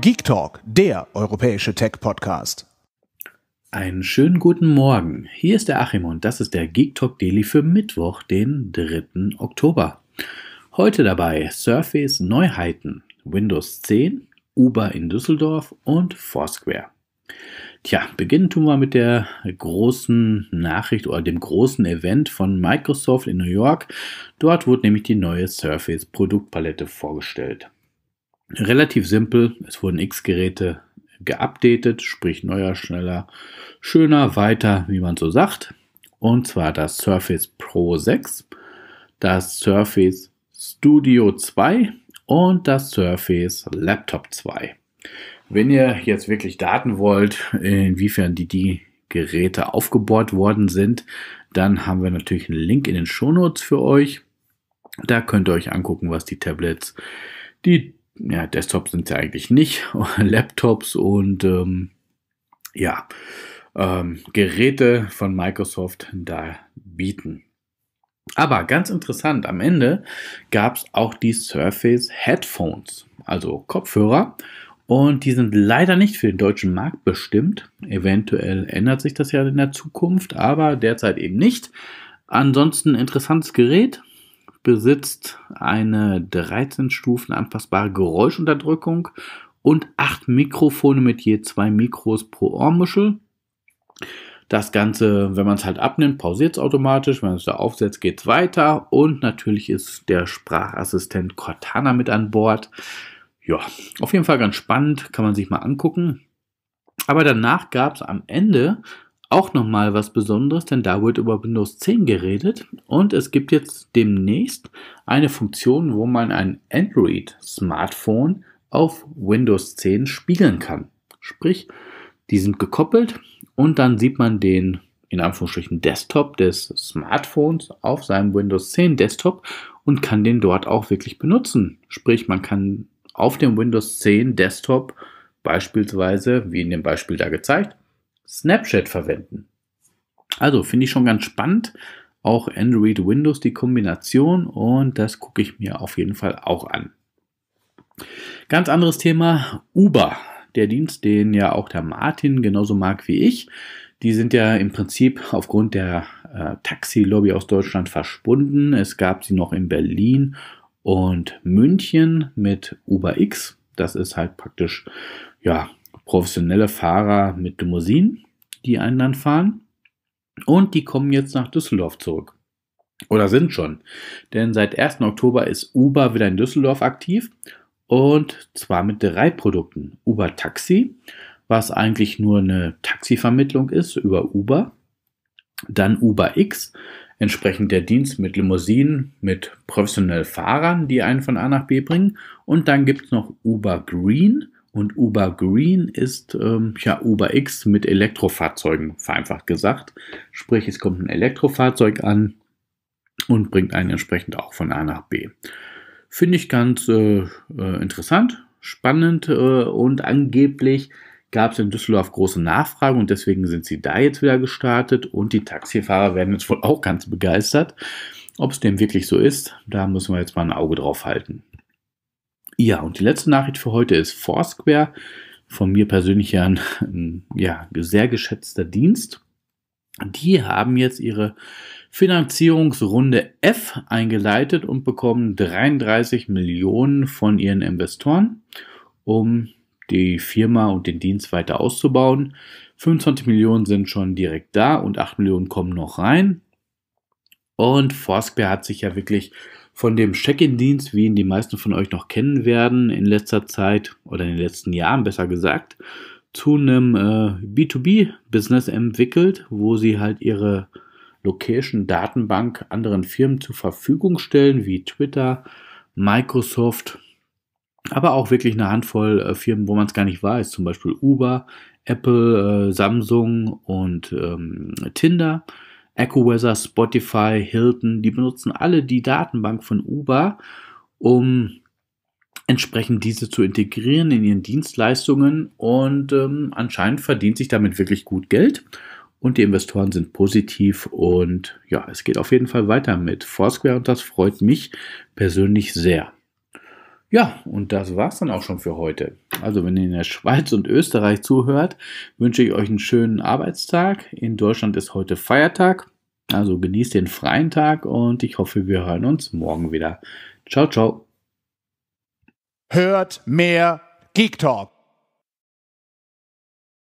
Geek Talk, der europäische Tech-Podcast. Einen schönen guten Morgen. Hier ist der Achim und das ist der Geek Talk Daily für Mittwoch, den 3. Oktober. Heute dabei Surface Neuheiten, Windows 10, Uber in Düsseldorf und Foursquare. Tja, beginnen tun wir mit der großen Nachricht oder dem großen Event von Microsoft in New York. Dort wurde nämlich die neue Surface Produktpalette vorgestellt. Relativ simpel, es wurden X-Geräte geupdatet, sprich neuer, schneller, schöner, weiter, wie man so sagt. Und zwar das Surface Pro 6, das Surface Studio 2 und das Surface Laptop 2. Wenn ihr jetzt wirklich Daten wollt, inwiefern die, die Geräte aufgebohrt worden sind, dann haben wir natürlich einen Link in den Shownotes für euch. Da könnt ihr euch angucken, was die Tablets, die ja, Desktops sind ja eigentlich nicht, Laptops und ähm, ja, ähm, Geräte von Microsoft da bieten. Aber ganz interessant, am Ende gab es auch die Surface Headphones, also Kopfhörer. Und die sind leider nicht für den deutschen Markt bestimmt. Eventuell ändert sich das ja in der Zukunft, aber derzeit eben nicht. Ansonsten interessantes Gerät, besitzt eine 13 Stufen anpassbare Geräuschunterdrückung und acht Mikrofone mit je zwei Mikros pro Ohrmuschel. Das Ganze, wenn man es halt abnimmt, pausiert es automatisch. Wenn man es da aufsetzt, geht es weiter. Und natürlich ist der Sprachassistent Cortana mit an Bord. Ja, auf jeden Fall ganz spannend, kann man sich mal angucken. Aber danach gab es am Ende auch nochmal was Besonderes, denn da wird über Windows 10 geredet und es gibt jetzt demnächst eine Funktion, wo man ein Android-Smartphone auf Windows 10 spiegeln kann. Sprich, die sind gekoppelt und dann sieht man den in Anführungsstrichen Desktop des Smartphones auf seinem Windows 10 Desktop und kann den dort auch wirklich benutzen. Sprich, man kann auf dem Windows 10 Desktop beispielsweise, wie in dem Beispiel da gezeigt, Snapchat verwenden. Also finde ich schon ganz spannend. Auch Android Windows die Kombination und das gucke ich mir auf jeden Fall auch an. Ganz anderes Thema, Uber. Der Dienst, den ja auch der Martin genauso mag wie ich. Die sind ja im Prinzip aufgrund der äh, Taxi-Lobby aus Deutschland verschwunden. Es gab sie noch in Berlin und München mit UberX. Das ist halt praktisch ja professionelle Fahrer mit Limousinen, die einen dann fahren. Und die kommen jetzt nach Düsseldorf zurück. Oder sind schon. Denn seit 1. Oktober ist Uber wieder in Düsseldorf aktiv. Und zwar mit drei Produkten. Uber Taxi, was eigentlich nur eine Taxivermittlung ist über Uber. Dann Uber X, entsprechend der Dienst mit Limousinen, mit professionellen Fahrern, die einen von A nach B bringen. Und dann gibt es noch Uber Green, und Uber Green ist ähm, ja Uber X mit Elektrofahrzeugen, vereinfacht gesagt. Sprich, es kommt ein Elektrofahrzeug an und bringt einen entsprechend auch von A nach B. Finde ich ganz äh, äh interessant, spannend äh, und angeblich gab es in Düsseldorf große Nachfrage und deswegen sind sie da jetzt wieder gestartet und die Taxifahrer werden jetzt wohl auch ganz begeistert. Ob es dem wirklich so ist, da müssen wir jetzt mal ein Auge drauf halten. Ja, und die letzte Nachricht für heute ist Foursquare. Von mir persönlich ja ein, ein ja, sehr geschätzter Dienst. Die haben jetzt ihre Finanzierungsrunde F eingeleitet und bekommen 33 Millionen von ihren Investoren, um die Firma und den Dienst weiter auszubauen. 25 Millionen sind schon direkt da und 8 Millionen kommen noch rein. Und Foursquare hat sich ja wirklich von dem Check-in-Dienst, wie ihn die meisten von euch noch kennen werden, in letzter Zeit oder in den letzten Jahren besser gesagt, zu einem äh, B2B-Business entwickelt, wo sie halt ihre Location-Datenbank anderen Firmen zur Verfügung stellen, wie Twitter, Microsoft, aber auch wirklich eine Handvoll äh, Firmen, wo man es gar nicht weiß, zum Beispiel Uber, Apple, äh, Samsung und ähm, Tinder. EchoWeather, Spotify, Hilton, die benutzen alle die Datenbank von Uber, um entsprechend diese zu integrieren in ihren Dienstleistungen und ähm, anscheinend verdient sich damit wirklich gut Geld und die Investoren sind positiv und ja, es geht auf jeden Fall weiter mit Foursquare und das freut mich persönlich sehr. Ja, und das war's dann auch schon für heute. Also wenn ihr in der Schweiz und Österreich zuhört, wünsche ich euch einen schönen Arbeitstag. In Deutschland ist heute Feiertag. Also genießt den freien Tag und ich hoffe, wir hören uns morgen wieder. Ciao, ciao. Hört mehr Geek Talk.